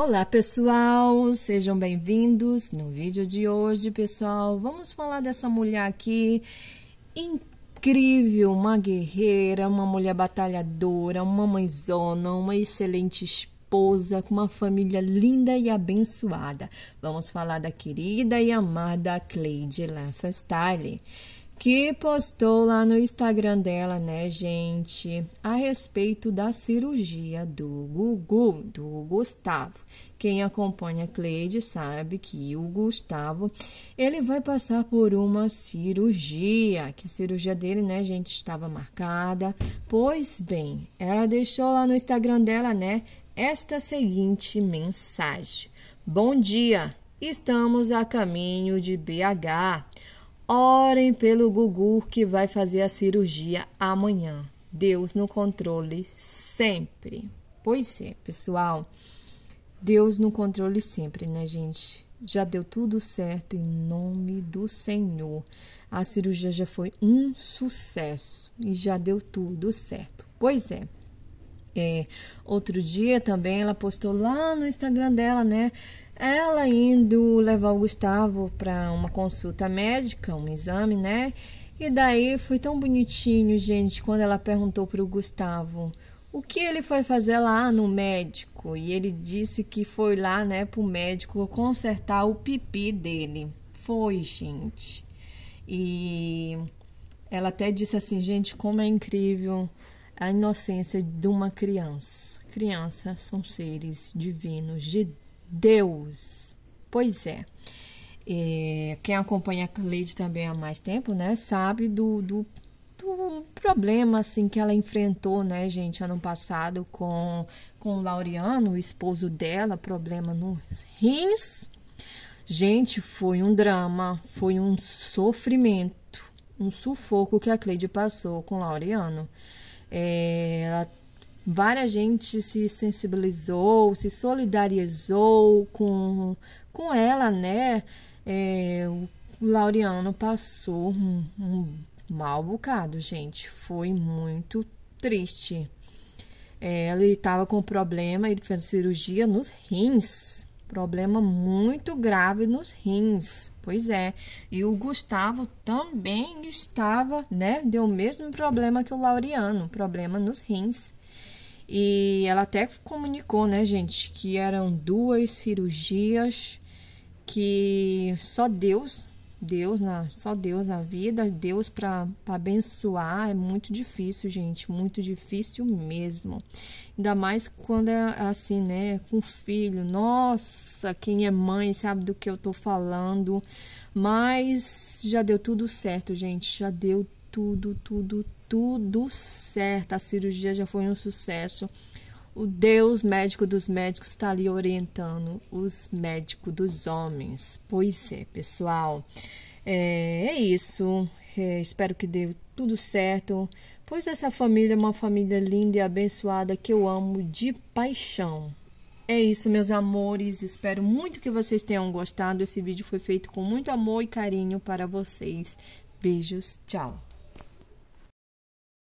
Olá pessoal, sejam bem-vindos no vídeo de hoje, pessoal. Vamos falar dessa mulher aqui incrível, uma guerreira, uma mulher batalhadora, uma mãezona, uma excelente esposa, com uma família linda e abençoada. Vamos falar da querida e amada Cleide Lanfestyle que postou lá no Instagram dela, né, gente, a respeito da cirurgia do Gugu, do Gustavo. Quem acompanha a Cleide sabe que o Gustavo, ele vai passar por uma cirurgia, que a cirurgia dele, né, gente, estava marcada. Pois bem, ela deixou lá no Instagram dela, né, esta seguinte mensagem: Bom dia, estamos a caminho de BH. Orem pelo Gugu que vai fazer a cirurgia amanhã. Deus no controle sempre. Pois é, pessoal. Deus no controle sempre, né, gente? Já deu tudo certo em nome do Senhor. A cirurgia já foi um sucesso e já deu tudo certo. Pois é. É, outro dia também ela postou lá no Instagram dela, né? Ela indo levar o Gustavo para uma consulta médica, um exame, né? E daí foi tão bonitinho, gente, quando ela perguntou para o Gustavo o que ele foi fazer lá no médico. E ele disse que foi lá, né, para o médico consertar o pipi dele. Foi, gente. E ela até disse assim, gente, como é incrível a inocência de uma criança. Crianças são seres divinos de Deus. Pois é. é quem acompanha a Cleide também há mais tempo, né, sabe do, do, do, problema assim que ela enfrentou, né, gente, ano passado com, com o Laureano, o esposo dela, problema nos rins. Gente, foi um drama, foi um sofrimento, um sufoco que a Cleide passou com o Laureano. É, ela, várias gente se sensibilizou, se solidarizou com, com ela, né? É, o Laureano passou um, um mal bocado, gente. Foi muito triste. É, ele estava com problema, ele fez cirurgia nos rins. Problema muito grave nos rins. Pois é. E o Gustavo também estava, né? Deu o mesmo problema que o Laureano, problema nos rins. E ela até comunicou, né, gente, que eram duas cirurgias que só Deus Deus, na, só Deus na vida, Deus para abençoar é muito difícil, gente, muito difícil mesmo. Ainda mais quando é assim, né, com filho. Nossa, quem é mãe sabe do que eu tô falando. Mas já deu tudo certo, gente, já deu tudo, tudo, tudo certo. A cirurgia já foi um sucesso. O Deus médico dos médicos está ali orientando os médicos dos homens. Pois é, pessoal. É, é isso. É, espero que dê tudo certo. Pois essa família é uma família linda e abençoada que eu amo de paixão. É isso, meus amores. Espero muito que vocês tenham gostado. Esse vídeo foi feito com muito amor e carinho para vocês. Beijos, tchau.